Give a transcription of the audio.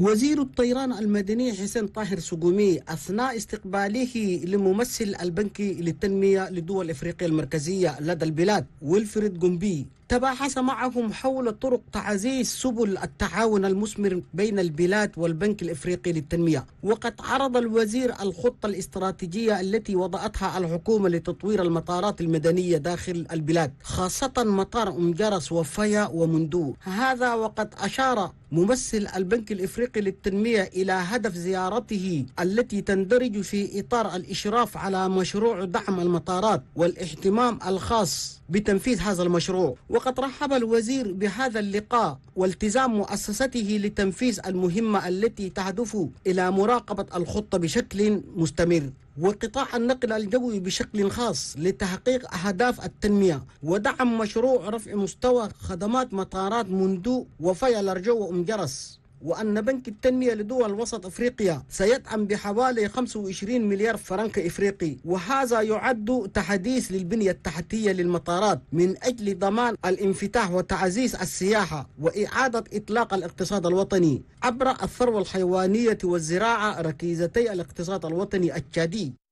وزير الطيران المدني حسين طاهر سقومي أثناء استقباله لممثل البنك للتنمية للدول الإفريقية المركزية لدى البلاد ويلفريد جومبي تباحث معهم حول طرق تعزيز سبل التعاون المثمر بين البلاد والبنك الافريقي للتنميه، وقد عرض الوزير الخطه الاستراتيجيه التي وضعتها الحكومه لتطوير المطارات المدنيه داخل البلاد، خاصه مطار ام جرس وفيا ومندو، هذا وقد اشار ممثل البنك الافريقي للتنميه الى هدف زيارته التي تندرج في اطار الاشراف على مشروع دعم المطارات والاهتمام الخاص بتنفيذ هذا المشروع وقد رحب الوزير بهذا اللقاء والتزام مؤسسته لتنفيذ المهمة التي تهدف إلى مراقبة الخطة بشكل مستمر وقطاع النقل الجوي بشكل خاص لتحقيق أهداف التنمية ودعم مشروع رفع مستوى خدمات مطارات مندو وفيا الأرجو وأم جرس وأن بنك التنمية لدول وسط أفريقيا سيدعم بحوالي 25 مليار فرنك إفريقي وهذا يعد تحديث للبنية التحتية للمطارات من أجل ضمان الانفتاح وتعزيز السياحة وإعادة إطلاق الاقتصاد الوطني عبر الثروة الحيوانية والزراعة ركيزتي الاقتصاد الوطني التشادي